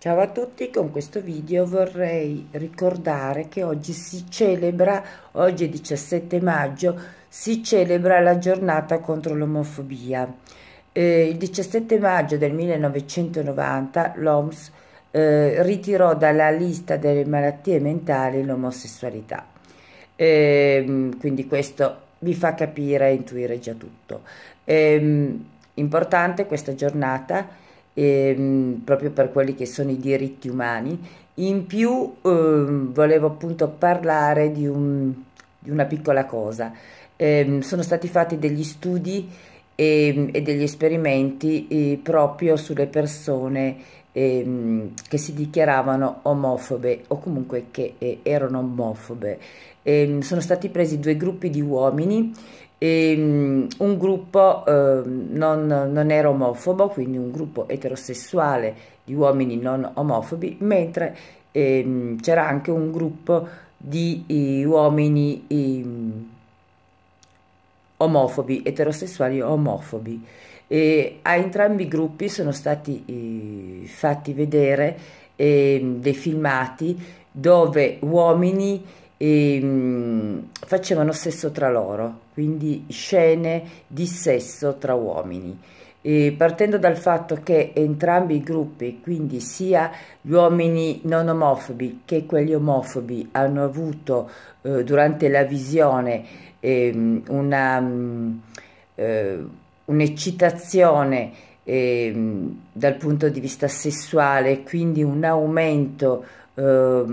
Ciao a tutti, con questo video vorrei ricordare che oggi si celebra, oggi è 17 maggio, si celebra la giornata contro l'omofobia. Eh, il 17 maggio del 1990 l'OMS eh, ritirò dalla lista delle malattie mentali l'omosessualità. Eh, quindi questo vi fa capire e intuire già tutto. Ehm, importante questa giornata ehm, proprio per quelli che sono i diritti umani. In più ehm, volevo appunto parlare di, un, di una piccola cosa. Ehm, sono stati fatti degli studi e, ehm, e degli esperimenti eh, proprio sulle persone ehm, che si dichiaravano omofobe o comunque che eh, erano omofobe. Ehm, sono stati presi due gruppi di uomini e, um, un gruppo eh, non, non, era omofobo, quindi un gruppo eterosessuale di uomini non omofobi, mentre eh, c'era anche un gruppo di eh, uomini ehm, omofobi, eterosessuali omofobi. E a entrambi i gruppi sono stati eh, fatti vedere ehm, dei filmati dove uomini e mh, facevano sesso tra loro, quindi scene di sesso tra uomini. E partendo dal fatto che entrambi i gruppi, quindi sia gli uomini non omofobi che quelli omofobi, hanno avuto eh, durante la visione ehm, eh, un'eccitazione eh, un eh, dal punto di vista sessuale, quindi un aumento eh,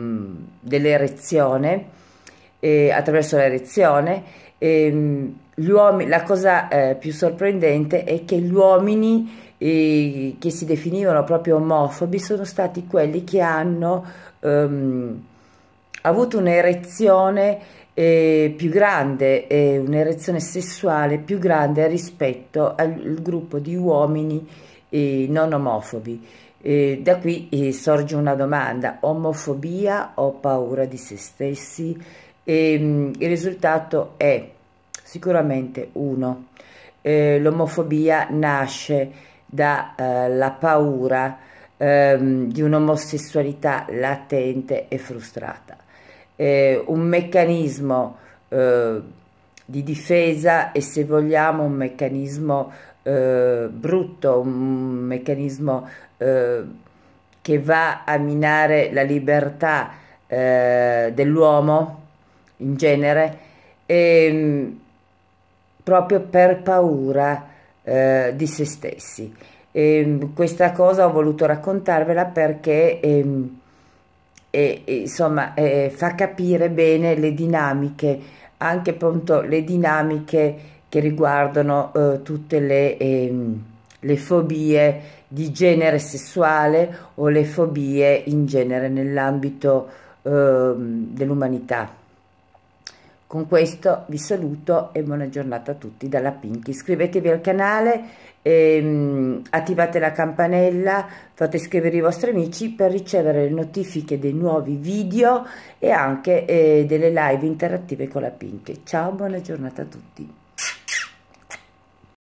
dell'erezione eh, attraverso l'erezione. Ehm, la cosa eh, più sorprendente è che gli uomini eh, che si definivano proprio omofobi sono stati quelli che hanno ehm, avuto un'erezione eh, più grande, eh, un'erezione sessuale più grande rispetto al, al gruppo di uomini eh, non omofobi. Eh, da qui eh, sorge una domanda, omofobia o paura di se stessi? Ehm, il risultato è sicuramente uno. Eh, l'omofobia nasce dalla paura ehm, di un'omosessualità latente e frustrata eh, un meccanismo eh, di difesa e se vogliamo un meccanismo eh, brutto, un meccanismo eh, che va a minare la libertà eh, dell'uomo in genere, e, ehm, proprio per paura eh, di se stessi. E, ehm, questa cosa ho voluto raccontarvela perché... E, ehm, e, insomma eh, fa capire bene le dinamiche, anche appunto le dinamiche che riguardano eh, tutte le, eh, le, fobie di genere sessuale o le fobie in genere nell'ambito ehm, dell'umanità. Con questo vi saluto e buona giornata a tutti dalla Pinky. Iscrivetevi al canale, ehm, attivate la campanella, fate iscrivere i vostri amici per ricevere le notifiche dei nuovi video e anche eh, delle live interattive con la Pinky. Ciao, buona giornata a tutti.